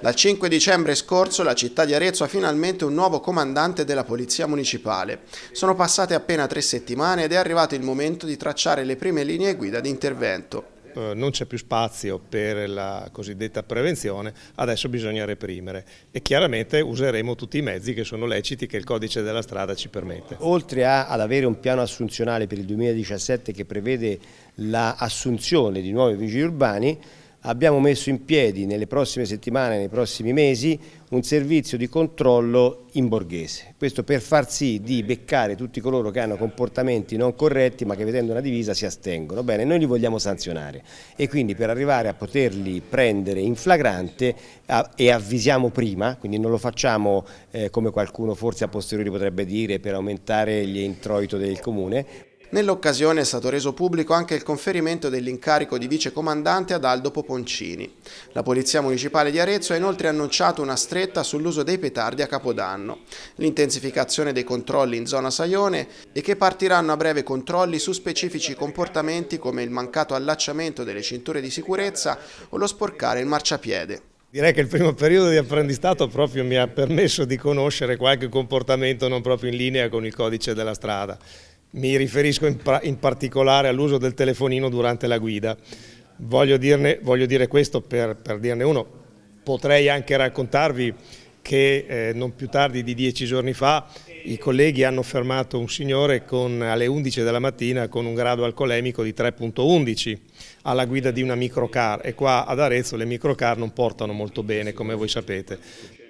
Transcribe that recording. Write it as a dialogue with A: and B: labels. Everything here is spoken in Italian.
A: Dal 5 dicembre scorso la città di Arezzo ha finalmente un nuovo comandante della Polizia Municipale. Sono passate appena tre settimane ed è arrivato il momento di tracciare le prime linee guida di intervento.
B: Eh, non c'è più spazio per la cosiddetta prevenzione, adesso bisogna reprimere e chiaramente useremo tutti i mezzi che sono leciti che il codice della strada ci permette.
C: Oltre a, ad avere un piano assunzionale per il 2017 che prevede l'assunzione di nuovi vigili urbani, abbiamo messo in piedi nelle prossime settimane, nei prossimi mesi, un servizio di controllo in borghese. Questo per far sì di beccare tutti coloro che hanno comportamenti non corretti ma che vedendo una divisa si astengono. Bene, noi li vogliamo sanzionare e quindi per arrivare a poterli prendere in flagrante a, e avvisiamo prima, quindi non lo facciamo eh, come qualcuno
A: forse a posteriori potrebbe dire per aumentare gli l'introito del comune, Nell'occasione è stato reso pubblico anche il conferimento dell'incarico di vicecomandante ad Aldo Poponcini. La Polizia Municipale di Arezzo ha inoltre annunciato una stretta sull'uso dei petardi a Capodanno, l'intensificazione dei controlli in zona Saione e che partiranno a breve controlli su specifici comportamenti come il mancato allacciamento delle cinture di sicurezza o lo sporcare il marciapiede.
B: Direi che il primo periodo di apprendistato proprio mi ha permesso di conoscere qualche comportamento non proprio in linea con il codice della strada. Mi riferisco in, in particolare all'uso del telefonino durante la guida. Voglio, dirne, voglio dire questo per, per, dirne uno, potrei anche raccontarvi che eh, non più tardi di dieci giorni fa i colleghi hanno fermato un signore con, alle 11 della mattina con un grado alcolemico di 3.11 alla guida di una microcar e qua ad Arezzo le microcar non portano molto bene come voi sapete.